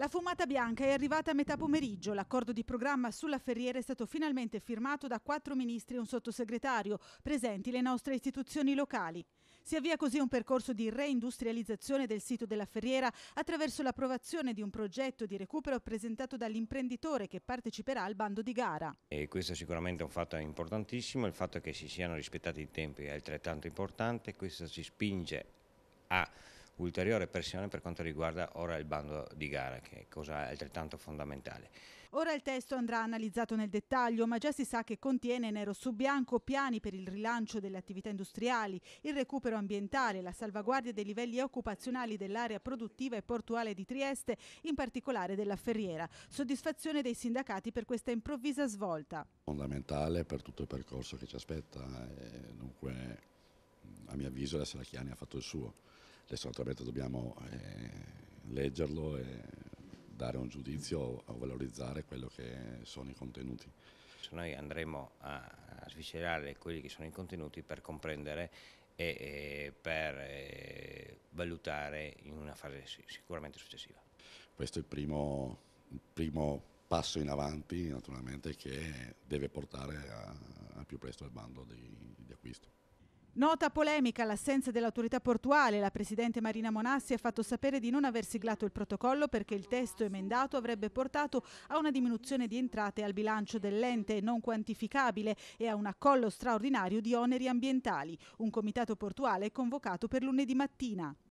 La fumata bianca è arrivata a metà pomeriggio. L'accordo di programma sulla ferriera è stato finalmente firmato da quattro ministri e un sottosegretario, presenti le nostre istituzioni locali. Si avvia così un percorso di reindustrializzazione del sito della ferriera attraverso l'approvazione di un progetto di recupero presentato dall'imprenditore che parteciperà al bando di gara. E questo è sicuramente un fatto importantissimo, il fatto che si siano rispettati i tempi è altrettanto importante, questo ci spinge a ulteriore pressione per quanto riguarda ora il bando di gara, che è cosa altrettanto fondamentale. Ora il testo andrà analizzato nel dettaglio, ma già si sa che contiene nero su bianco piani per il rilancio delle attività industriali, il recupero ambientale, la salvaguardia dei livelli occupazionali dell'area produttiva e portuale di Trieste, in particolare della ferriera. Soddisfazione dei sindacati per questa improvvisa svolta. Fondamentale per tutto il percorso che ci aspetta, eh, dunque a mio avviso la Seracchiani ha fatto il suo. Adesso naturalmente dobbiamo eh, leggerlo e dare un giudizio o valorizzare quello che sono i contenuti. Cioè, noi andremo a sviscerare quelli che sono i contenuti per comprendere e, per eh, valutare in una fase sicuramente successiva. Questo è il primo, primo passo in avanti naturalmente che deve portare al più presto al bando dei Nota polemica l'assenza dell'autorità portuale. La presidente Marina Monassi ha fatto sapere di non aver siglato il protocollo perché il testo emendato avrebbe portato a una diminuzione di entrate al bilancio dell'ente non quantificabile e a un accollo straordinario di oneri ambientali. Un comitato portuale è convocato per lunedì mattina.